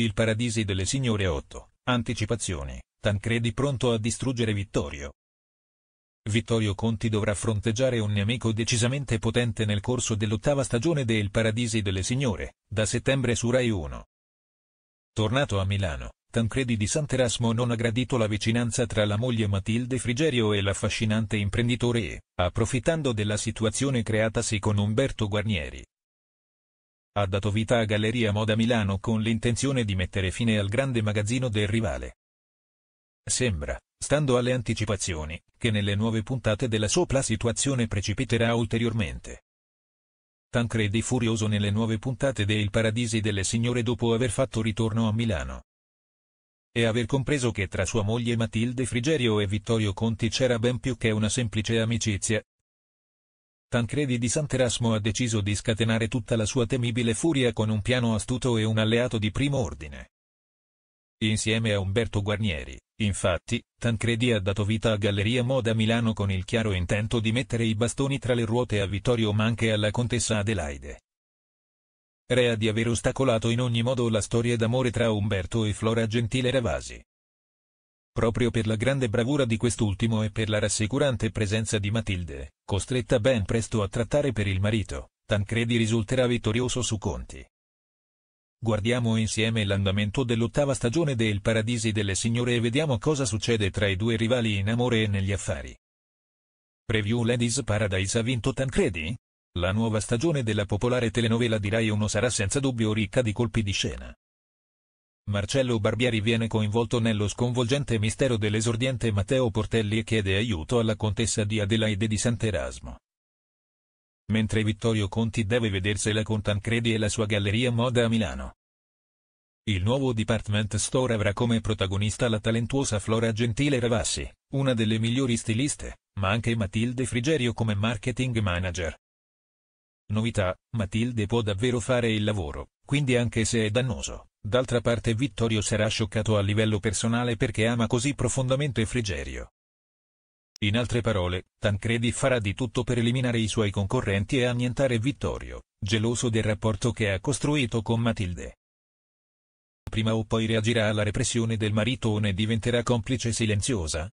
Il Paradisi delle Signore 8, anticipazioni, Tancredi pronto a distruggere Vittorio. Vittorio Conti dovrà fronteggiare un nemico decisamente potente nel corso dell'ottava stagione de Il Paradisi delle Signore, da settembre su Rai 1. Tornato a Milano, Tancredi di Sant'Erasmo non ha gradito la vicinanza tra la moglie Matilde Frigerio e l'affascinante imprenditore e, approfittando della situazione creatasi con Umberto Guarnieri, ha dato vita a Galleria Moda Milano con l'intenzione di mettere fine al grande magazzino del rivale. Sembra, stando alle anticipazioni, che nelle nuove puntate della sopra situazione precipiterà ulteriormente. Tancredi furioso nelle nuove puntate de Il Paradisi delle Signore dopo aver fatto ritorno a Milano. E aver compreso che tra sua moglie Matilde Frigerio e Vittorio Conti c'era ben più che una semplice amicizia, Tancredi di Sant'Erasmo ha deciso di scatenare tutta la sua temibile furia con un piano astuto e un alleato di primo ordine. Insieme a Umberto Guarnieri, infatti, Tancredi ha dato vita a Galleria Moda Milano con il chiaro intento di mettere i bastoni tra le ruote a Vittorio ma anche alla contessa Adelaide. Rea di aver ostacolato in ogni modo la storia d'amore tra Umberto e Flora Gentile Ravasi, proprio per la grande bravura di quest'ultimo e per la rassicurante presenza di Matilde, costretta ben presto a trattare per il marito, Tancredi risulterà vittorioso su Conti. Guardiamo insieme l'andamento dell'ottava stagione del Paradisi delle Signore e vediamo cosa succede tra i due rivali in amore e negli affari. Preview Ladies Paradise ha vinto Tancredi? La nuova stagione della popolare telenovela di Rai 1 sarà senza dubbio ricca di colpi di scena. Marcello Barbieri viene coinvolto nello sconvolgente mistero dell'esordiente Matteo Portelli e chiede aiuto alla contessa di Adelaide di Sant'Erasmo. Mentre Vittorio Conti deve vedersela con Tancredi e la sua galleria moda a Milano. Il nuovo department store avrà come protagonista la talentuosa Flora Gentile Ravassi, una delle migliori stiliste, ma anche Matilde Frigerio come marketing manager. Novità, Matilde può davvero fare il lavoro, quindi anche se è dannoso. D'altra parte Vittorio sarà scioccato a livello personale perché ama così profondamente Frigerio. In altre parole, Tancredi farà di tutto per eliminare i suoi concorrenti e annientare Vittorio, geloso del rapporto che ha costruito con Matilde. Prima o poi reagirà alla repressione del marito o ne diventerà complice silenziosa,